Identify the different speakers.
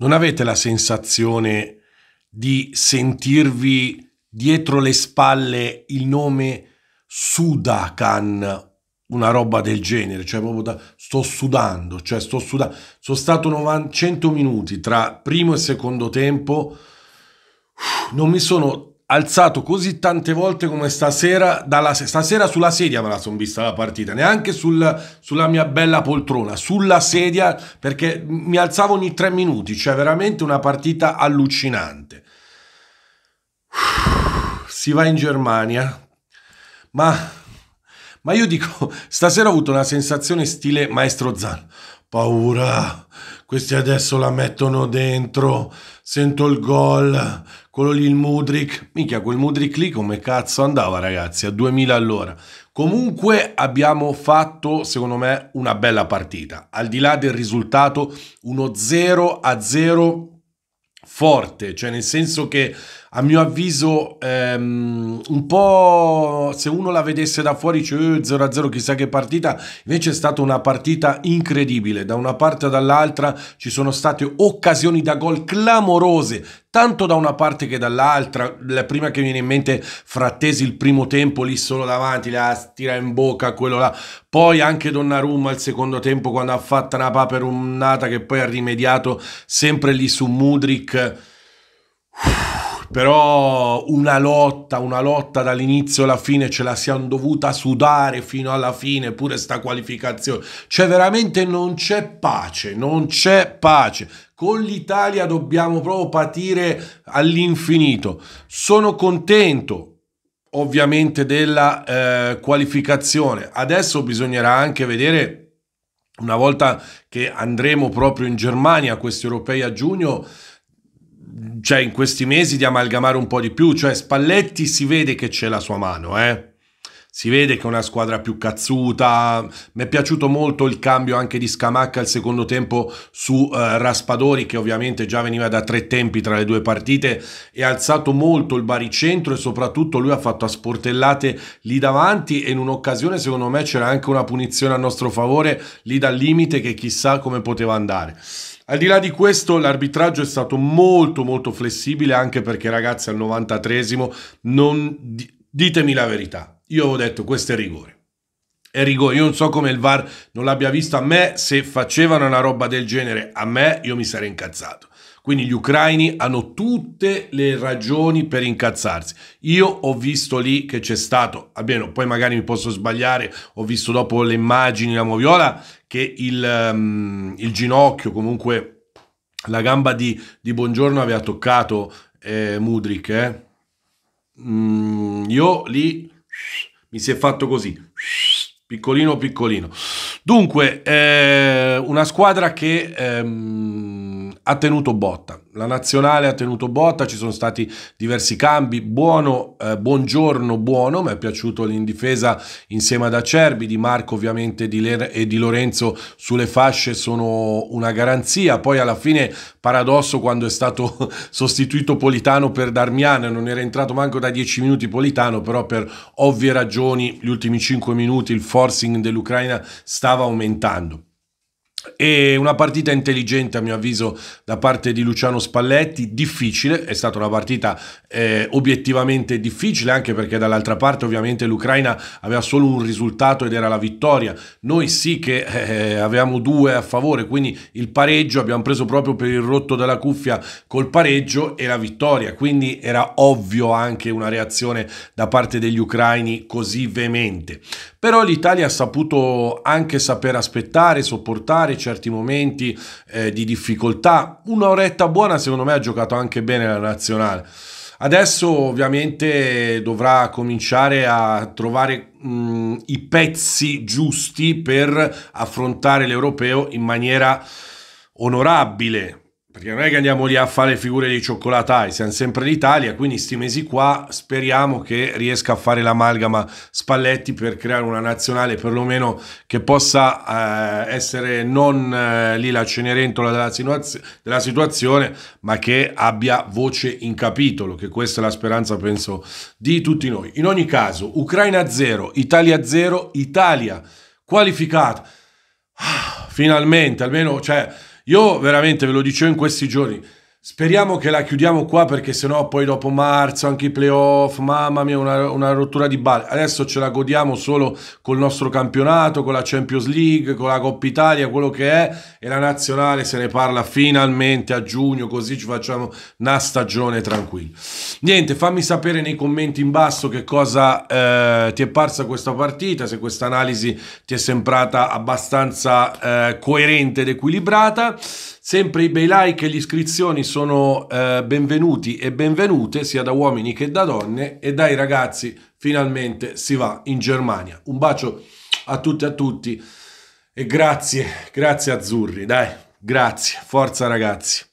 Speaker 1: non avete la sensazione di sentirvi dietro le spalle il nome Sudakan una roba del genere, cioè proprio da, sto sudando, cioè sto sudando. Sono stato 90, 100 minuti tra primo e secondo tempo, non mi sono alzato così tante volte come stasera, dalla, stasera sulla sedia me la sono vista la partita, neanche sul, sulla mia bella poltrona, sulla sedia perché mi alzavo ogni tre minuti, cioè veramente una partita allucinante. Si va in Germania, ma, ma io dico, stasera ho avuto una sensazione stile maestro Zan. Paura, questi adesso la mettono dentro. Sento il gol, quello lì il Mudrick. Minchia, quel Mudrick lì come cazzo andava, ragazzi, a 2000 all'ora. Comunque abbiamo fatto, secondo me, una bella partita. Al di là del risultato, uno 0 a 0 forte, cioè nel senso che a mio avviso ehm, un po' se uno la vedesse da fuori dice 0-0 eh, chissà che partita, invece è stata una partita incredibile, da una parte e dall'altra ci sono state occasioni da gol clamorose, tanto da una parte che dall'altra. La prima che viene in mente, Frattesi il primo tempo lì solo davanti, la tira in bocca quello là. Poi anche Donnarumma al secondo tempo quando ha fatto una paperumnata che poi ha rimediato sempre lì su Mudrik. Uff però una lotta, una lotta dall'inizio alla fine ce la siamo dovuta sudare fino alla fine, pure sta qualificazione. Cioè veramente non c'è pace, non c'è pace. Con l'Italia dobbiamo proprio patire all'infinito. Sono contento ovviamente della eh, qualificazione. Adesso bisognerà anche vedere una volta che andremo proprio in Germania a questi europei a giugno cioè, in questi mesi di amalgamare un po' di più. Cioè, Spalletti si vede che c'è la sua mano, eh? si vede che è una squadra più cazzuta. Mi è piaciuto molto il cambio anche di Scamacca al secondo tempo su eh, Raspadori, che ovviamente già veniva da tre tempi tra le due partite, e ha alzato molto il baricentro e soprattutto lui ha fatto a sportellate lì davanti e in un'occasione secondo me c'era anche una punizione a nostro favore lì dal limite che chissà come poteva andare. Al di là di questo, l'arbitraggio è stato molto molto flessibile anche perché ragazzi al 93 non ditemi la verità, io avevo detto questo è rigore. È rigore, io non so come il VAR non l'abbia visto a me, se facevano una roba del genere a me io mi sarei incazzato. Quindi gli ucraini hanno tutte le ragioni per incazzarsi. Io ho visto lì che c'è stato, almeno poi magari mi posso sbagliare, ho visto dopo le immagini, la moviola, che il, um, il ginocchio, comunque la gamba di, di Buongiorno aveva toccato eh, Mudrik. Eh. Mm, io lì mi si è fatto così, piccolino piccolino. Dunque, eh, una squadra che... Ehm, ha tenuto botta, la nazionale ha tenuto botta, ci sono stati diversi cambi, buono, eh, buongiorno, buono, mi è piaciuto l'indifesa insieme ad Acerbi, Di Marco ovviamente di Ler- e Di Lorenzo sulle fasce sono una garanzia, poi alla fine paradosso quando è stato sostituito Politano per Darmian, non era entrato manco da 10 minuti Politano, però per ovvie ragioni gli ultimi 5 minuti il forcing dell'Ucraina stava aumentando. E una partita intelligente a mio avviso da parte di Luciano Spalletti, difficile, è stata una partita eh, obiettivamente difficile anche perché dall'altra parte ovviamente l'Ucraina aveva solo un risultato ed era la vittoria, noi sì che eh, avevamo due a favore, quindi il pareggio abbiamo preso proprio per il rotto della cuffia col pareggio e la vittoria, quindi era ovvio anche una reazione da parte degli ucraini così veemente. Però l'Italia ha saputo anche saper aspettare, sopportare, certi momenti eh, di difficoltà. Un'oretta buona, secondo me, ha giocato anche bene la nazionale. Adesso ovviamente dovrà cominciare a trovare mh, mm, i pezzi giusti per affrontare l'europeo in maniera onorabile, perché non è che andiamo lì a fare figure di cioccolatai, siamo sempre l'Italia, quindi sti mesi qua speriamo che riesca a fare l'amalgama Spalletti per creare una nazionale perlomeno che possa eh, essere non eh, lì la cenerentola della, situazio- della, situazione, ma che abbia voce in capitolo, che questa è la speranza penso di tutti noi. In ogni caso, Ucraina 0, Italia 0, Italia qualificata. Ah, finalmente, almeno... Cioè, io veramente ve lo dicevo in questi giorni, Speriamo che la chiudiamo qua perché sennò poi dopo marzo anche i playoff, mamma mia, una, una rottura di balle. Adesso ce la godiamo solo col nostro campionato, con la Champions League, con la Coppa Italia, quello che è e la nazionale se ne parla finalmente a giugno così ci facciamo una stagione tranquilla. Niente, fammi sapere nei commenti in basso che cosa eh, ti è parsa questa partita, se questa analisi ti è sembrata abbastanza eh, coerente ed equilibrata. Sempre i bei like e le iscrizioni sono eh, benvenuti e benvenute sia da uomini che da donne e dai ragazzi finalmente si va in Germania. Un bacio a tutti e a tutti e grazie, grazie azzurri, dai, grazie, forza ragazzi.